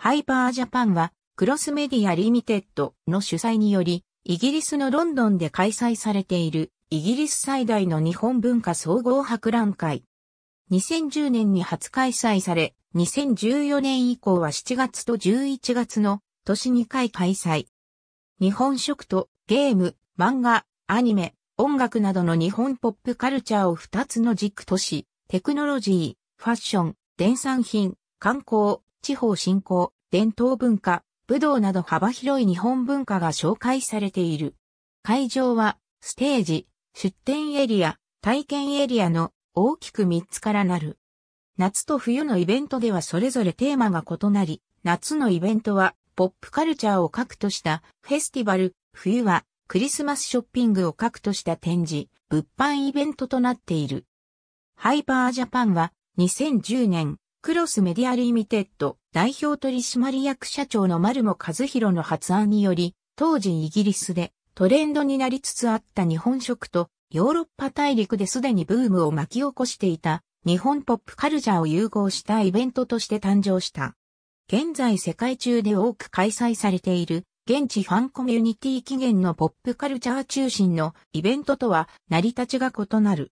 ハイパージャパンは、クロスメディアリミテッドの主催により、イギリスのロンドンで開催されている、イギリス最大の日本文化総合博覧会。2010年に初開催され、2014年以降は7月と11月の年2回開催。日本食とゲーム、漫画、アニメ、音楽などの日本ポップカルチャーを2つの軸とし、テクノロジー、ファッション、電産品、観光、地方振興、伝統文化、武道など幅広い日本文化が紹介されている。会場は、ステージ、出展エリア、体験エリアの大きく3つからなる。夏と冬のイベントではそれぞれテーマが異なり、夏のイベントはポップカルチャーを核としたフェスティバル、冬はクリスマスショッピングを核とした展示、物販イベントとなっている。ハイパージャパンは2010年クロスメディアリミテッド代表取締役社長の丸茂和弘の発案により、当時イギリスでトレンドになりつつあった日本食とヨーロッパ大陸ですでにブームを巻き起こしていた日本ポップカルチャーを融合したイベントとして誕生した。現在世界中で多く開催されている現地ファンコミュニティ起源のポップカルチャー中心のイベントとは成り立ちが異なる。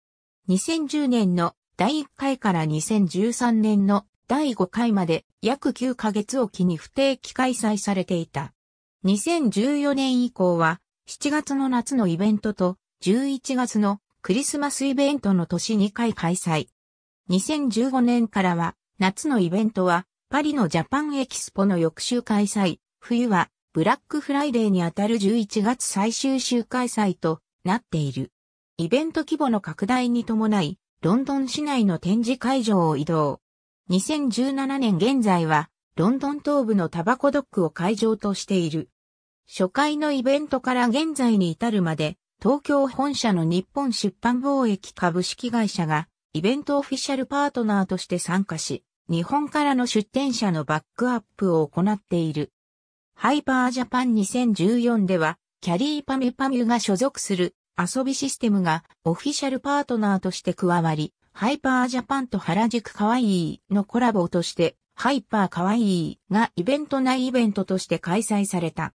2010年の第1回から2013年の第5回まで約9ヶ月おきに不定期開催されていた。2014年以降は7月の夏のイベントと11月のクリスマスイベントの年2回開催。2015年からは夏のイベントはパリのジャパンエキスポの翌週開催、冬はブラックフライデーにあたる11月最終週開催となっている。イベント規模の拡大に伴い、ロンドン市内の展示会場を移動。2017年現在は、ロンドン東部のタバコドックを会場としている。初回のイベントから現在に至るまで、東京本社の日本出版貿易株式会社が、イベントオフィシャルパートナーとして参加し、日本からの出展者のバックアップを行っている。ハイパージャパン2014では、キャリーパミュパミュが所属する遊びシステムがオフィシャルパートナーとして加わり、ハイパージャパンと原宿かわいいのコラボとして、ハイパーかわいいがイベント内イベントとして開催された。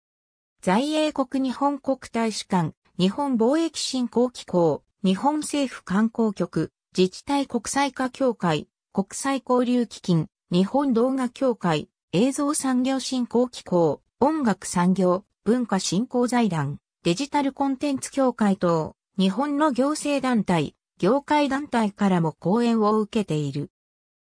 在英国日本国大使館、日本貿易振興機構、日本政府観光局、自治体国際化協会、国際交流基金、日本動画協会、映像産業振興機構、音楽産業、文化振興財団、デジタルコンテンツ協会等、日本の行政団体、業界団体からも講演を受けている。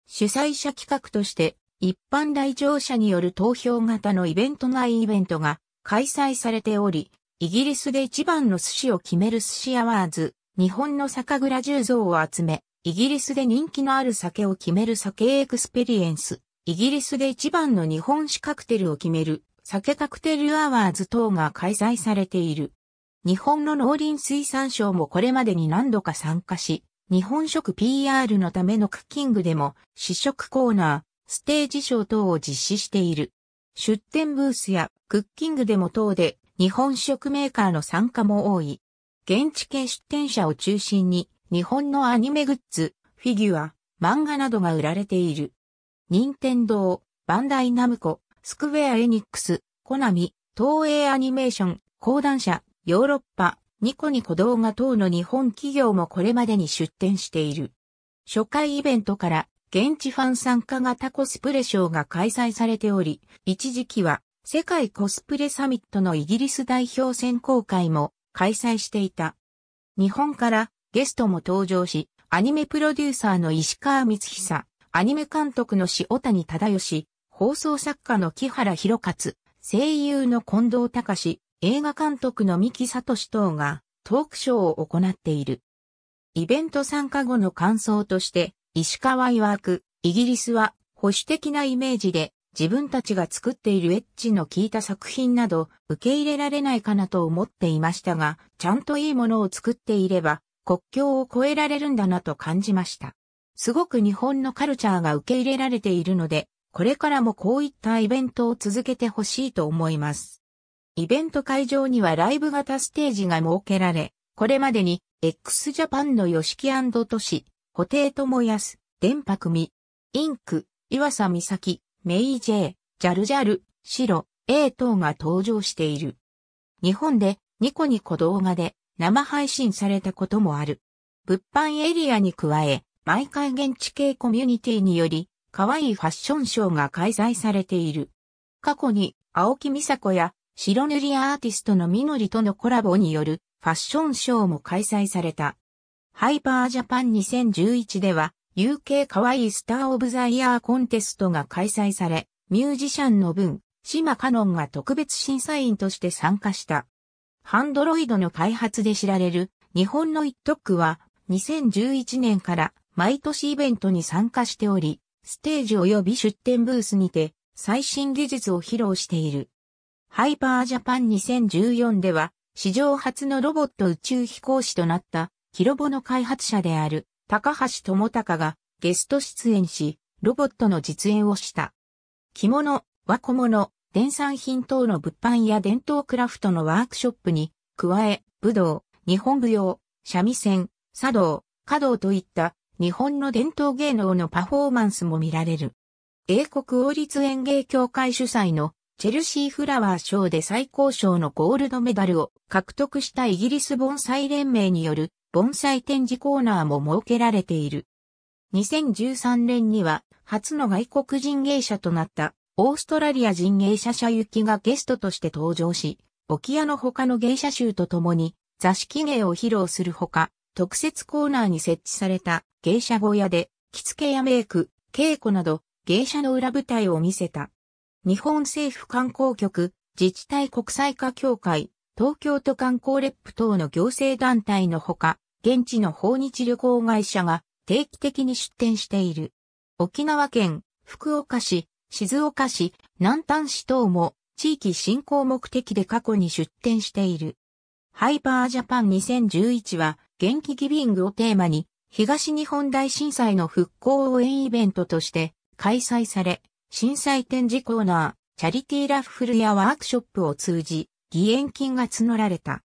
主催者企画として、一般来場者による投票型のイベント内イベントが開催されており、イギリスで一番の寿司を決める寿司アワーズ、日本の酒蔵重蔵を集め、イギリスで人気のある酒を決める酒エクスペリエンス、イギリスで一番の日本酒カクテルを決める酒カクテルアワーズ等が開催されている。日本の農林水産省もこれまでに何度か参加し、日本食 PR のためのクッキングでも試食コーナー、ステージショー等を実施している。出店ブースやクッキングでも等で日本食メーカーの参加も多い。現地系出店者を中心に日本のアニメグッズ、フィギュア、漫画などが売られている。任天堂、バンダイナムコ、スクウェア・エニックス、コナミ、東映アニメーション、講談社、ヨーロッパ、ニコニコ動画等の日本企業もこれまでに出展している。初回イベントから現地ファン参加型コスプレショーが開催されており、一時期は世界コスプレサミットのイギリス代表選考会も開催していた。日本からゲストも登場し、アニメプロデューサーの石川光久、アニメ監督の塩谷忠義、放送作家の木原博勝、声優の近藤隆、映画監督の三木聡等がトークショーを行っている。イベント参加後の感想として、石川曰く、イギリスは保守的なイメージで自分たちが作っているエッジの効いた作品など受け入れられないかなと思っていましたが、ちゃんといいものを作っていれば国境を越えられるんだなと感じました。すごく日本のカルチャーが受け入れられているので、これからもこういったイベントを続けてほしいと思います。イベント会場にはライブ型ステージが設けられ、これまでに x ジャパンの吉木都市、布袋智康、電波組、インク、岩佐美咲、メイジェイ、ジャルジャル、シロ、A 等が登場している。日本でニコニコ動画で生配信されたこともある。物販エリアに加え、毎回現地系コミュニティにより可愛いファッションショーが開催されている。過去に、青木美佐子や白塗りアーティストのみのりとのコラボによるファッションショーも開催された。ハイパージャパン2011では、UK 可愛いスターオブザイヤーコンテストが開催され、ミュージシャンの分、島カノンが特別審査員として参加した。ハンドロイドの開発で知られる日本の一特区は2011年から毎年イベントに参加しており、ステージ及び出展ブースにて、最新技術を披露している。ハイパージャパン2014では、史上初のロボット宇宙飛行士となった、キロボの開発者である、高橋智隆が、ゲスト出演し、ロボットの実演をした。着物、和小物、電産品等の物販や伝統クラフトのワークショップに、加え、武道、日本舞踊、三味線、茶道、華道といった日本の伝統芸能のパフォーマンスも見られる。英国王立演芸協会主催のチェルシーフラワー賞で最高賞のゴールドメダルを獲得したイギリス盆栽連盟による盆栽展示コーナーも設けられている。2013年には初の外国人芸者となったオーストラリア人芸者者行きがゲストとして登場し、沖屋の他の芸者集と共に座敷芸を披露するほか、特設コーナーに設置された芸者小屋で、着付けやメイク、稽古など、芸者の裏舞台を見せた。日本政府観光局、自治体国際化協会、東京都観光レップ等の行政団体のほか、現地の訪日旅行会社が定期的に出展している。沖縄県、福岡市、静岡市、南丹市等も地域振興目的で過去に出展している。ハイパージャパン2011は元気ギビングをテーマに東日本大震災の復興応援イベントとして開催され、震災展示コーナー、チャリティーラッフルやワークショップを通じ、義援金が募られた。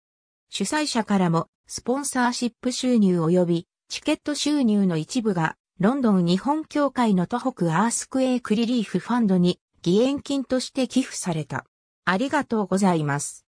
主催者からも、スポンサーシップ収入及び、チケット収入の一部が、ロンドン日本協会の東北アースクエイクリリーフファンドに、義援金として寄付された。ありがとうございます。